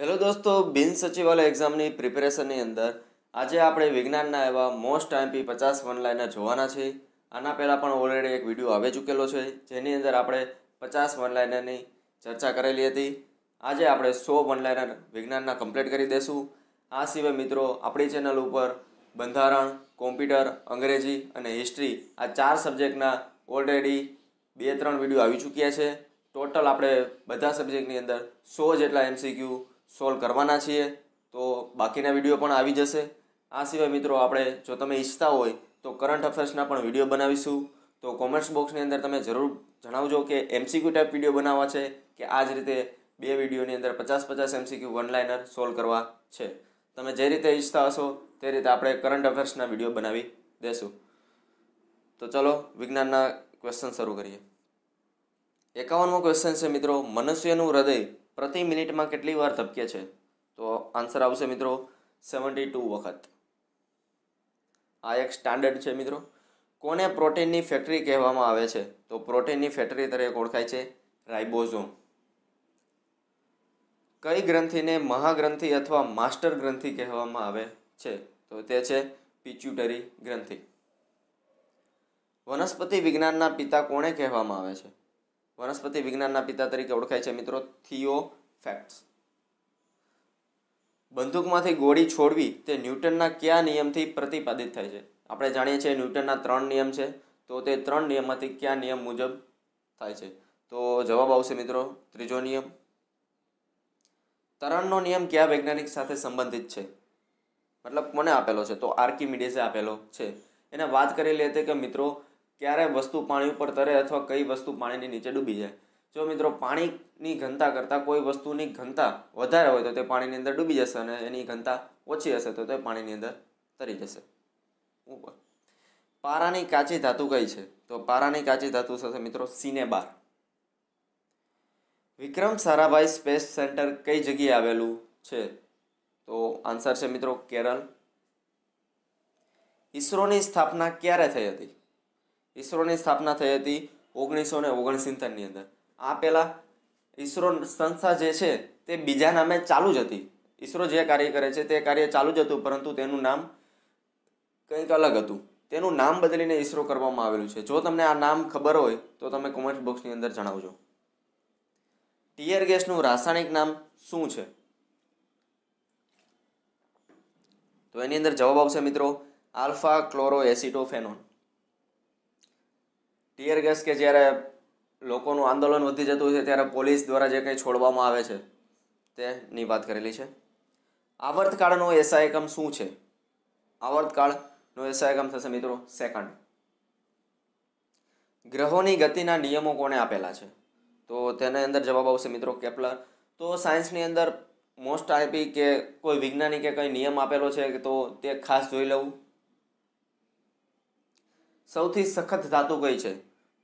hello દોસ્તો બિન સચિવાલય એક્ઝામની પ્રિપેરેશનની અંદર આજે આપણે વિજ્ઞાનના એવા મોસ્ટ આઈએમપી પચાસ વન લાઇનર જોવાના છે આના પહેલાં પણ ઓલરેડી એક વિડીયો આવી ચૂકેલો છે જેની અંદર આપણે પચાસ વન લાઇનરની ચર્ચા કરેલી હતી આજે આપણે સો વન લાઇનર વિજ્ઞાનના કમ્પ્લીટ કરી દઈશું આ સિવાય મિત્રો આપણી ચેનલ ઉપર બંધારણ કોમ્પ્યુટર અંગ્રેજી અને હિસ્ટ્રી આ ચાર સબ્જેક્ટના ઓલરેડી બે ત્રણ વિડીયો આવી ચૂક્યા છે ટોટલ આપણે બધા સબ્જેક્ટની અંદર સો જેટલા એમસીક્યુ સોલ્વ કરવાના છીએ તો બાકીના વિડીયો પણ આવી જશે આ સિવાય મિત્રો આપણે જો તમે ઈચ્છતા હોય તો કરંટ અફેર્સના પણ વિડીયો બનાવીશું તો કોમેન્ટ્સ બોક્સની અંદર તમે જરૂર જણાવજો કે એમસીક્યુ ટાઈપ વિડીયો બનાવવા છે કે આ જ રીતે બે વિડીયોની અંદર પચાસ પચાસ એમસીક્યુ વનલાઇનર સોલ્વ કરવા છે તમે જે રીતે ઈચ્છતા હશો તે રીતે આપણે કરંટ અફેર્સના વિડીયો બનાવી દેશું તો ચલો વિજ્ઞાનના ક્વેશ્ચન શરૂ કરીએ એકાવનમો ક્વેશ્ચન છે મિત્રો મનુષ્યનું હૃદય પ્રતિ મિનિટમાં કેટલી વાર ધબકે છે તો આન્સર આવશે મિત્રો સેવન્ટી ટુ વખત આ એક સ્ટાન્ડર્ડ છે મિત્રો કોને પ્રોટીનની ફેક્ટરી કહેવામાં આવે છે તો પ્રોટીનની ફેક્ટરી તરીકે ઓળખાય છે રાઇબોઝોમ કઈ ગ્રંથિને મહાગ્રંથિ અથવા માસ્ટર ગ્રંથિ કહેવામાં આવે છે તો તે છે પિચ્યુટરી ગ્રંથિ વનસ્પતિ વિજ્ઞાનના પિતા કોણે કહેવામાં આવે છે વનસ્પતિ વિજ્ઞાનના પિતા તરીકે ઓળખાય છે મિત્રો થિયો ફેક્ટ્સ બંદૂકમાંથી ગોળી છોડવી તે ન્યૂટનના કયા નિયમથી પ્રતિપાદિત થાય છે આપણે જાણીએ છીએ ન્યૂટનના ત્રણ નિયમ છે તો તે ત્રણ નિયમમાંથી કયા નિયમ મુજબ થાય છે તો જવાબ આવશે મિત્રો ત્રીજો નિયમ તરણનો નિયમ કયા વૈજ્ઞાનિક સાથે સંબંધિત છે મતલબ કોને આપેલો છે તો આર્કિમિડીસે આપેલો છે એને વાત કરેલી હતી કે મિત્રો ક્યારે વસ્તુ પાણી ઉપર તરે અથવા કઈ વસ્તુ પાણીની નીચે ડૂબી જાય જો મિત્રો પાણીની ઘનતા કરતાં કોઈ વસ્તુની ઘનતા વધારે હોય તો તે પાણીની અંદર ડૂબી જશે અને એની ઘનતા ઓછી હશે તો તે પાણીની અંદર તરી જશે ઉપર પારાની કાચી ધાતુ કઈ છે તો પારાની કાચી ધાતુ થશે મિત્રો cinnabar Vikram Sarabhai space centre કઈ જગ્યાએ આવેલું છે તો આન્સર છે મિત્રો કેરળ ઈસરોની સ્થાપના ક્યારે થઈ હતી ઈસરોની સ્થાપના થઈ હતી ઓગણીસો ને ઓગણસિત્તેરની અંદર આ પહેલાં ઈસરો સંસ્થા જે છે તે બીજા નામે ચાલુ જ હતી ઈસરો જે કાર્ય કરે છે તે કાર્ય ચાલુ જ હતું પરંતુ તેનું નામ કંઈક અલગ હતું તેનું નામ બદલીને ઈસરો કરવામાં આવેલું છે જો તમને આ નામ ખબર હોય તો તમે કોમેન્ટ બોક્સની અંદર જણાવજો ટીયર ગેસનું રાસાયણિક નામ શું છે તો એની અંદર જવાબ આવશે મિત્રો alpha chloroacetophenone tear gas કે જ્યારે લોકોનું આંદોલન વધી જતું છે ત્યારે પોલીસ દ્વારા જે કંઈ છોડવામાં આવે છે તેની વાત કરેલી છે આવર્તકાળનો એસા એકમ શું છે આવર્તકાળનો એસા એકમ થશે મિત્રો સેકન્ડ ગ્રહોની ગતિના નિયમો કોને આપેલા છે તો તેના અંદર જવાબ આવશે મિત્રો કેપ્લર તો સાયન્સની અંદર મોસ્ટ આઈપી કે કોઈ વૈજ્ઞાનિકે કંઈ નિયમ આપેલો છે તો તે ખાસ જોઈ લેવું સૌથી સખત ધાતુ કઈ છે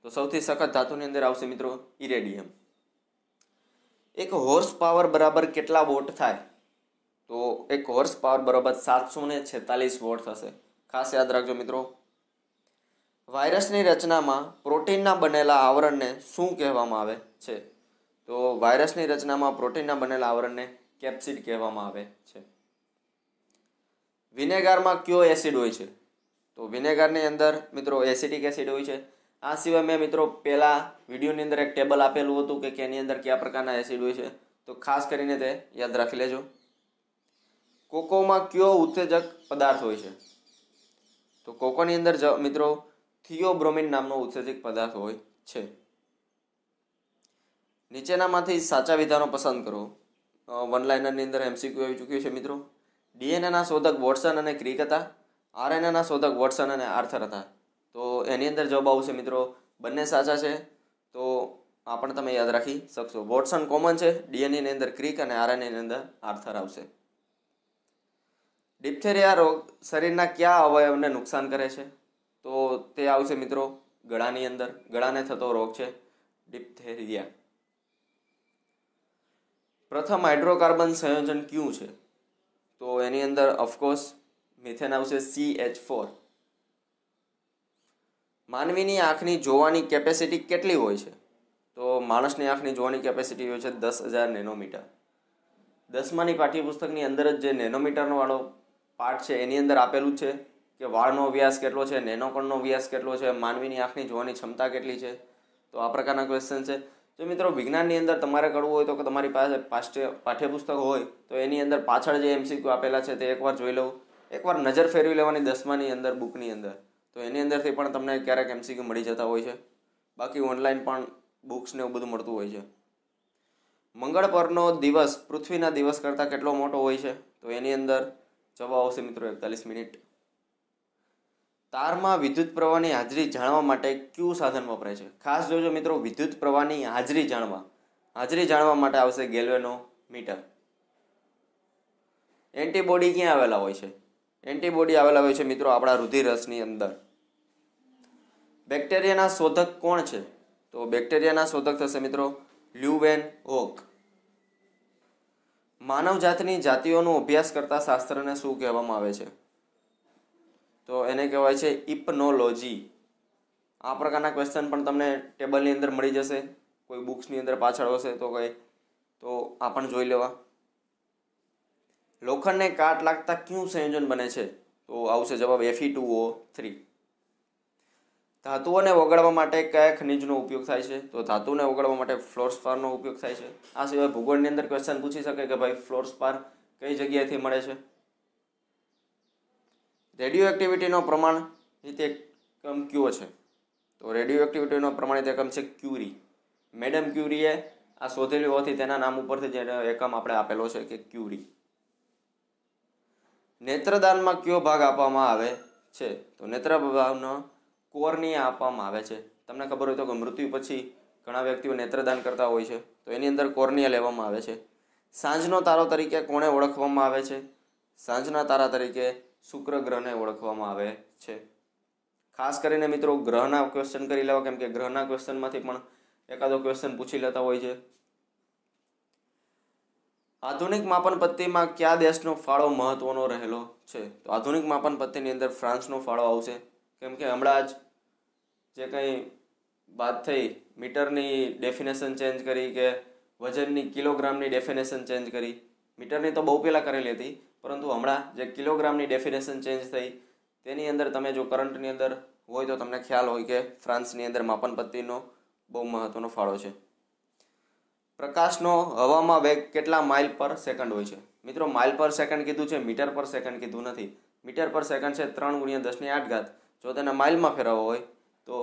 તો સૌથી સખત ધાતુની અંદર આવશે મિત્રો ઇરેડિયમ એક હોર્સ પાવર બરાબર કેટલા વોટ થાય તો એક હોર્સ પાવર બરાબર સાતસો ને છેતાલીસ વોટ થશે ખાસ યાદ રાખજો મિત્રો વાયરસની રચનામાં પ્રોટીનના બનેલા આવરણને શું કહેવામાં આવે છે તો વાયરસની રચનામાં પ્રોટીનના બનેલા આવરણને કેપ્સિડ કહેવામાં આવે છે વિનેગારમાં કયો એસિડ હોય છે તો વિનેગારની અંદર મિત્રો એસિડિક એસિડ હોય છે આ સિવાય મેં મિત્રો પહેલાં વિડીયોની અંદર એક ટેબલ આપેલું હતું કે કેની અંદર કયા પ્રકારના એસિડ હોય છે તો ખાસ કરીને તે યાદ રાખી લેજો કોકોમાં કયો ઉત્તેજક પદાર્થ હોય છે તો કોકોની અંદર મિત્રો થિયોબ્રોમિન નામનો ઉત્સર્જક પદાર્થ હોય છે નીચેનામાંથી સાચા વિધાનો પસંદ કરો વન લાઇનરની અંદર એમસીક્યુ આવી ચૂક્યું છે મિત્રો ડીએનએના શોધક વોટસન અને ક્રિક હતા આરએનએના શોધક વોટસન અને આર્થર હતા તો એની અંદર જવાબ આવશે મિત્રો બંને સાચા છે તો આ પણ તમે યાદ રાખી શકશો વોટસન કોમન છે ડીએનએની અંદર ક્રિક અને આરએનએની અંદર આર્થર આવશે ડિપ્થેરિયા રોગ શરીરના ક્યાં અવયવને નુકસાન કરે છે તો તે આવશે મિત્રો ગળાની અંદર ગળાને થતો રોગ છે ડિપ્થેરિયા પ્રથમ હાઇડ્રોકાર્બન સંયોજન ક્યું છે તો એની અંદર ઓફકોર્સ મિથેન આવશે સી એચ ફોર માનવીની આંખની જોવાની કેપેસિટી કેટલી હોય છે તો માણસની આંખની જોવાની કેપેસિટી હોય છે દસ હજાર નેનોમીટર દસમાની પાઠ્યપુસ્તકની અંદર જ જે નેનોમીટરનો વાળો પાર્ટ છે એની અંદર આપેલું છે કે વાળનો વ્યાસ કેટલો છે નેનોકણનો વ્યાસ કેટલો છે માનવીની આંખની જોવાની ક્ષમતા કેટલી છે તો આ પ્રકારના ક્વેશ્ચન છે જો મિત્રો વિજ્ઞાનની અંદર તમારે કરવું હોય તો કે તમારી પાસે પાઠ્યપુસ્તક હોય તો એની અંદર પાછળ જે એમસીક્યુ આપેલા છે તે એકવાર જોઈ લઉં એકવાર નજર ફેરવી લેવાની દસમાની અંદર બુકની અંદર તો એની અંદરથી પણ તમને ક્યારેક એમસીક્યુ મળી જતા હોય છે બાકી ઓનલાઈન પણ બુક્સને એવું બધું મળતું હોય છે મંગળ પરનો દિવસ પૃથ્વીના દિવસ કરતાં કેટલો મોટો હોય છે તો એની અંદર જવાબ આવશે મિત્રો એકતાલીસ મિનિટ તારમાં વિદ્યુત પ્રવાહની હાજરી જાણવા માટે કયું સાધન વપરાય છે ખાસ જોજો મિત્રો વિદ્યુત પ્રવાહની હાજરી જાણવા હાજરી જાણવા માટે આવશે ગેલ્વેનો મીટર એન્ટીબોડી ક્યાં આવેલા હોય છે એન્ટીબોડી આવેલા હોય છે મિત્રો આપણા રુધિરસની અંદર બેક્ટેરિયાના શોધક કોણ છે તો બેક્ટેરિયાના શોધક થશે મિત્રો લ્યુવેન ઓક માનવ જાતની જાતિઓનો અભ્યાસ કરતા શાસ્ત્રને શું કહેવામાં આવે છે તો એને કહેવાય છે ઇપનોલોજી આ પ્રકારના ક્વેશ્ચન પણ તમને ટેબલની અંદર મળી જશે કોઈ બુક્સની અંદર પાછળ હશે તો કંઈ તો આ પણ જોઈ લેવા લોખંડને કાટ લાગતા ક્યું સંયોજન બને છે તો આવશે જવાબ એફી ટુ ઓ થ્રી ધાતુઓને ઓગાળવા માટે કયા ખનિજનો ઉપયોગ થાય છે તો ધાતુને ઓગાળવા માટે ફ્લોરસ્પારનો ઉપયોગ થાય છે આ સિવાય ભૂગોળની અંદર ક્વેશ્ચન પૂછી શકે કે ભાઈ ફ્લોરસ્પાર કઈ જગ્યાએથી મળે છે રેડિયો એક્ટિવિટીનો પ્રમાણ રીતે એકમ ક્યો છે તો રેડિયો એક્ટિવિટીનો પ્રમાણિત એકમ છે ક્યુરી મેડમ ક્યુરીએ આ શોધેલી હોવાથી તેના નામ ઉપરથી જે એકમ આપણે આપેલો છે કે ક્યુરી નેત્રદાનમાં કયો ભાગ આપવામાં આવે છે તો નેત્ર ભાગનો કોર્નિયા આપવામાં આવે છે તમને ખબર હોય તો કે મૃત્યુ પછી ઘણા વ્યક્તિઓ નેત્રદાન કરતા હોય છે તો એની અંદર કોર્નિયા લેવામાં આવે છે સાંજનો તારો તરીકે કોણે ઓળખવામાં આવે છે સાંજના તારા તરીકે શુક્ર ગ્રહને ઓળખવામાં આવે છે ખાસ કરીને મિત્રો ગ્રહના ક્વેશ્ચન કરી લેવા કેમ કે ગ્રહના ક્વેશ્ચનમાંથી પણ એકાદો ક્વેશ્ચન પૂછી લેતા હોય છે આધુનિક માપન પદ્ધતિમાં કયા દેશનો ફાળો મહત્વનો રહેલો છે તો આધુનિક માપન પદ્ધતિની અંદર ફ્રાન્સનો ફાળો આવશે કેમ કે હમણાં જ જે કંઈ વાત થઈ મીટરની ડેફિનેશન ચેન્જ કરી કે વજનની કિલોગ્રામની ડેફિનેશન ચેન્જ કરી મીટરની તો બહુ પહેલાં કરેલી હતી પરંતુ હમણાં જે કિલોગ્રામની ડેફિનેશન ચેન્જ થઈ તેની અંદર તમે જો કરંટની અંદર હોય તો તમને ખ્યાલ હોય કે ફ્રાન્સની અંદર માપન પદ્ધતિનો બહુ મહત્ત્વનો ફાળો છે પ્રકાશનો હવામાં વેગ કેટલા માઇલ પર સેકન્ડ હોય છે મિત્રો માઇલ પર સેકન્ડ કીધું છે મીટર પર સેકન્ડ કીધું નથી મીટર પર સેકન્ડ છે ત્રણ ગુણ્યા દસની આઠ ઘાત જો તેને માઇલમાં ફેરવવો હોય તો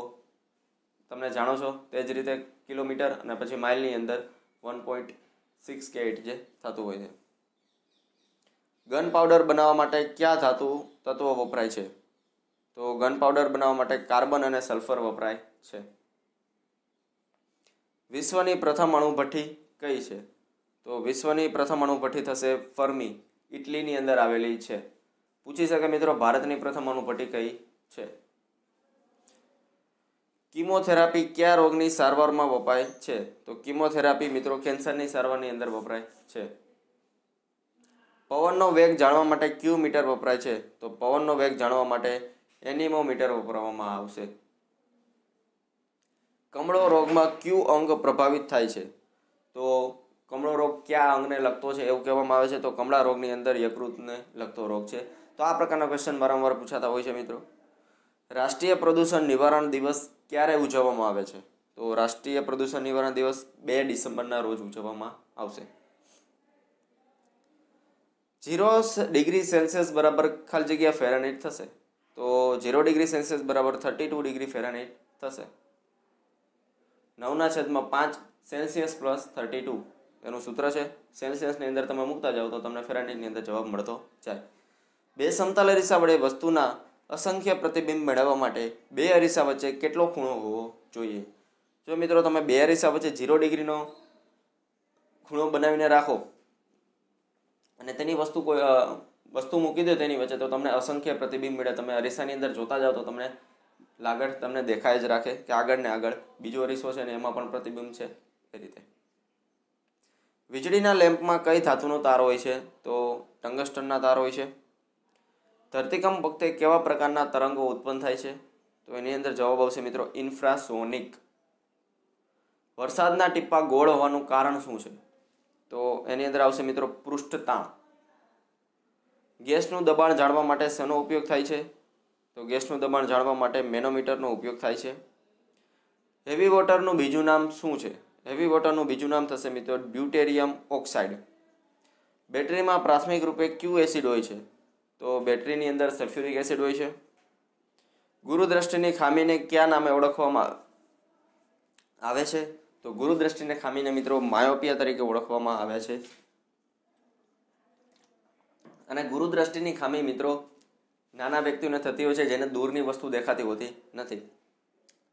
તમને જાણો છો તે જ રીતે કિલોમીટર અને પછી માઇલની અંદર વન પોઈન્ટ સિક્સ કે એટ જે થતું હોય છે ગન પાવડર બનાવવા માટે કયા ધાતુ તત્વો વપરાય છે તો ગન પાવડર બનાવવા માટે કાર્બન અને સલ્ફર વપરાય છે વિશ્વની પ્રથમ અણુભઠ્ઠી કઈ છે તો વિશ્વની પ્રથમ અણુભઠ્ઠી થશે ફર્મી ઇટલીની અંદર આવેલી છે પૂછી શકે મિત્રો ભારતની પ્રથમ અણુભઠ્ઠી કઈ છે કિમોથેરાપી કયા રોગની સારવારમાં વપરાય છે તો કિમોથેરાપી મિત્રો કેન્સરની સારવારની અંદર વપરાય છે પવનનો વેગ જાણવા માટે ક્યુ મીટર વપરાય છે તો પવનનો વેગ જાણવા માટે એનિમોમીટર વપરાવામાં આવશે કમળો રોગમાં કયું અંગ પ્રભાવિત થાય છે તો કમળો રોગ કયા અંગને લગતો છે એવું કહેવામાં આવે છે તો કમળા રોગની અંદર યકૃતને લગતો રોગ છે તો આ પ્રકારના ક્વેશ્ચન વારંવાર પૂછાતા હોય છે મિત્રો રાષ્ટ્રીય પ્રદૂષણ નિવારણ દિવસ ક્યારે ઉજવવામાં આવે છે તો રાષ્ટ્રીય પ્રદૂષણ નિવારણ દિવસ બે ડિસેમ્બરના રોજ ઉજવવામાં આવશે ઝીરો ડિગ્રી સેલ્સિયસ બરાબર ખાલી જગ્યા ફેરાનાઇટ થશે તો ઝીરો ડિગ્રી સેલ્સિયસ બરાબર થર્ટી ટુ ડિગ્રી ફેરાનાઇટ થશે નવના છેદમાં પાંચ સેલ્સિયસ પ્લસ થર્ટી ટુ એનું સૂત્ર છે સેલ્સિયસની અંદર તમે મૂકતા જાઓ તો તમને ફેરાનીટની અંદર જવાબ મળતો જાય બે સમતાલ અરીસા વડે વસ્તુના અસંખ્ય પ્રતિબિંબ મેળવવા માટે બે અરીસા વચ્ચે કેટલો ખૂણો હોવો જોઈએ જો મિત્રો તમે બે અરીસા વચ્ચે ઝીરો ડિગ્રીનો ખૂણો બનાવીને રાખો અને તેની વસ્તુ કોઈ વસ્તુ મૂકી દો તેની વચ્ચે તો તમને અસંખ્ય પ્રતિબિંબ મળે તમે અરીસાની અંદર જોતા જાઓ તો તમને લાગણ તમને દેખાય જ રાખે કે આગળ ને આગળ બીજો અરીસો છે ને એમાં પણ પ્રતિબિંબ છે એ રીતે વીજળીના લેમ્પમાં કઈ ધાતુનો તાર હોય છે તો ટંગસ્ટનના તાર હોય છે ધરતીકંપ વખતે કેવા પ્રકારના તરંગો ઉત્પન્ન થાય છે તો એની અંદર જવાબ આવશે મિત્રો ઇન્ફ્રાસોનિક વરસાદના ટીપ્પા ગોળ હોવાનું કારણ શું છે તો એની અંદર આવશે મિત્રો પૃષ્ઠતાણ ગેસનું દબાણ જાળવા માટે શેનો ઉપયોગ થાય છે તો ગેસનું દબાણ જાણવા માટે મેનોમીટરનો ઉપયોગ થાય છે હેવી વોટરનું બીજું નામ શું છે હેવી વોટરનું બીજું નામ થશે મિત્રો ડ્યુટેરિયમ ઓક્સાઇડ બેટરીમાં પ્રાથમિક રૂપે ક્યુ એસિડ હોય છે તો બેટરીની અંદર સલ્ફ્યુરિક એસિડ હોય છે ગુરુદ્રષ્ટિની ખામીને ક્યાં નામે ઓળખવામાં આવે છે તો ગુરુદ્રષ્ટિને ખામીને મિત્રો માયોપિયા તરીકે ઓળખવામાં આવે છે અને ગુરુદ્રષ્ટિની ખામી મિત્રો નાના વ્યક્તિઓને થતી હોય છે જેને દૂરની વસ્તુ દેખાતી હોતી નથી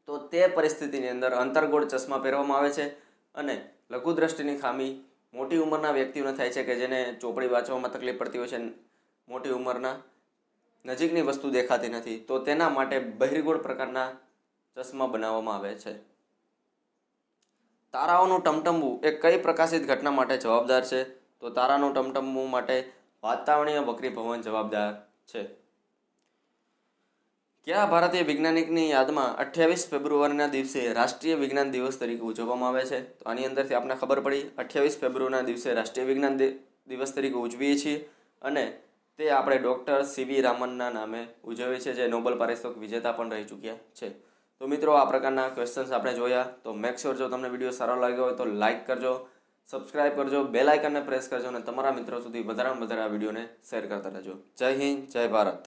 તો તે પરિસ્થિતિની અંદર અંતરગોળ ચશ્મા પહેરવામાં આવે છે અને લઘુદ્રષ્ટિની ખામી મોટી ઉંમરના વ્યક્તિઓને થાય છે કે જેને ચોપડી વાંચવામાં તકલીફ પડતી હોય છે મોટી ઉંમરના નજીકની વસ્તુ દેખાતી નથી તો તેના માટે બહિર્ગોળ પ્રકારના ચશ્મા બનાવવામાં આવે છે તારાઓનું ટમટમવું એ કઈ પ્રકાશિત ઘટના માટે જવાબદાર છે તો તારાનું ટમટમવું માટે વાતાવરણીય વક્રીભવન જવાબદાર છે કયા ભારતીય વૈજ્ઞાનિકની યાદમાં અઠ્યાવીસ ફેબ્રુઆરીના દિવસે રાષ્ટ્રીય વિજ્ઞાન દિવસ તરીકે ઉજવવામાં આવે છે તો આની અંદરથી આપણને ખબર પડી અઠ્યાવીસ ફેબ્રુઆરીના દિવસે રાષ્ટ્રીય વિજ્ઞાન દિવસ તરીકે ઉજવીએ છીએ અને તે આપણે ડૉક્ટર સીવી રામનના નામે ઉજવીએ છીએ જે નોબલ પારિતોષિક વિજેતા પણ રહી ચૂક્યા છે તો મિત્રો આ પ્રકારના ક્વેશ્ચન્સ આપણે જોયા તો મેક જો તમને વિડીયો સારો લાગ્યો હોય તો લાઇક કરજો સબસ્ક્રાઇબ કરજો બેલ આઇકનને પ્રેસ કરજો અને તમારા મિત્રો સુધી વધારેમાં વધારે આ વિડીયોને શેર કરતા રહેજો જય હિન્દ જય ભારત